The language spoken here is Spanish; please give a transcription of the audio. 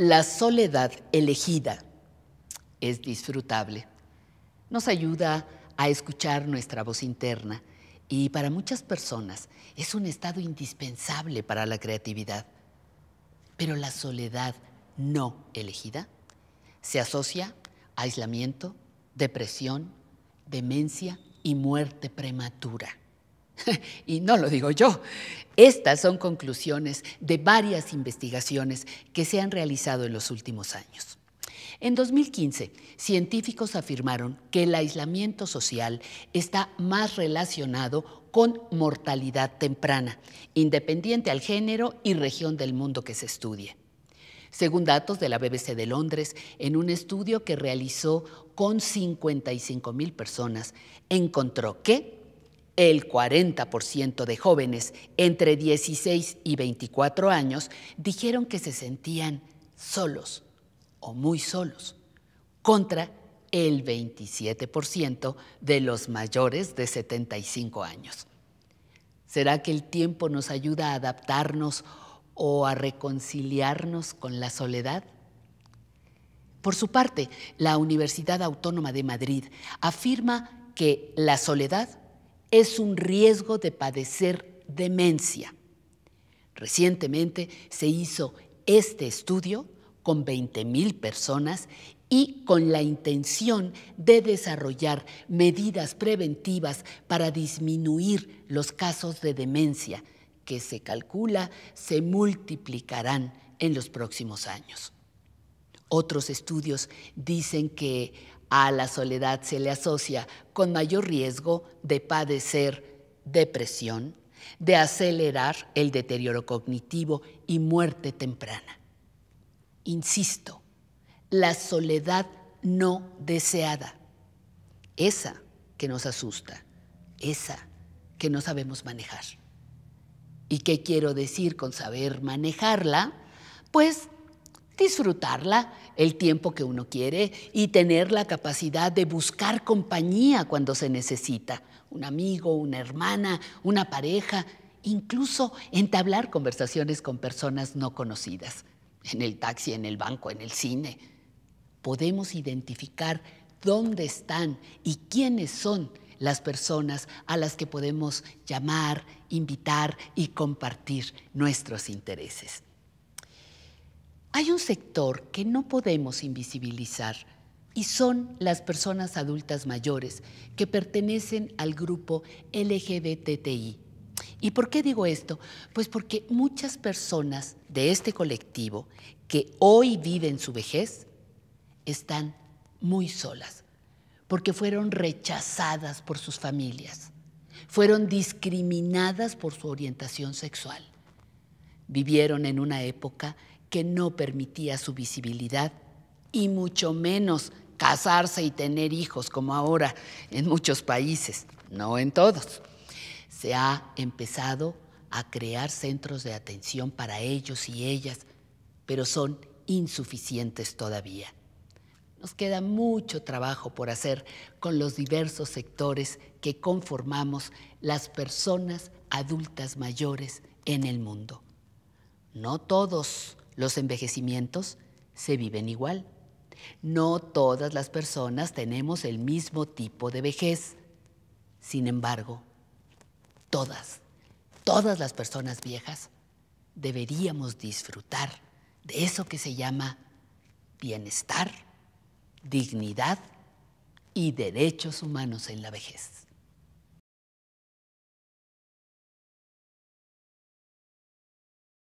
La soledad elegida es disfrutable. Nos ayuda a escuchar nuestra voz interna y para muchas personas es un estado indispensable para la creatividad. Pero la soledad no elegida se asocia a aislamiento, depresión, demencia y muerte prematura. y no lo digo yo. Estas son conclusiones de varias investigaciones que se han realizado en los últimos años. En 2015, científicos afirmaron que el aislamiento social está más relacionado con mortalidad temprana, independiente al género y región del mundo que se estudie. Según datos de la BBC de Londres, en un estudio que realizó con 55 mil personas, encontró que el 40% de jóvenes entre 16 y 24 años dijeron que se sentían solos o muy solos, contra el 27% de los mayores de 75 años. ¿Será que el tiempo nos ayuda a adaptarnos o a reconciliarnos con la soledad? Por su parte, la Universidad Autónoma de Madrid afirma que la soledad es un riesgo de padecer demencia. Recientemente se hizo este estudio con 20.000 personas y con la intención de desarrollar medidas preventivas para disminuir los casos de demencia que se calcula se multiplicarán en los próximos años. Otros estudios dicen que a la soledad se le asocia con mayor riesgo de padecer depresión, de acelerar el deterioro cognitivo y muerte temprana. Insisto, la soledad no deseada, esa que nos asusta, esa que no sabemos manejar. ¿Y qué quiero decir con saber manejarla? Pues disfrutarla el tiempo que uno quiere y tener la capacidad de buscar compañía cuando se necesita, un amigo, una hermana, una pareja, incluso entablar conversaciones con personas no conocidas, en el taxi, en el banco, en el cine. Podemos identificar dónde están y quiénes son las personas a las que podemos llamar, invitar y compartir nuestros intereses. Hay un sector que no podemos invisibilizar y son las personas adultas mayores que pertenecen al grupo LGBTI. ¿Y por qué digo esto? Pues porque muchas personas de este colectivo que hoy viven su vejez están muy solas, porque fueron rechazadas por sus familias, fueron discriminadas por su orientación sexual, vivieron en una época que no permitía su visibilidad y mucho menos casarse y tener hijos como ahora en muchos países, no en todos. Se ha empezado a crear centros de atención para ellos y ellas, pero son insuficientes todavía. Nos queda mucho trabajo por hacer con los diversos sectores que conformamos las personas adultas mayores en el mundo. No todos los envejecimientos se viven igual. No todas las personas tenemos el mismo tipo de vejez. Sin embargo, todas, todas las personas viejas deberíamos disfrutar de eso que se llama bienestar, dignidad y derechos humanos en la vejez.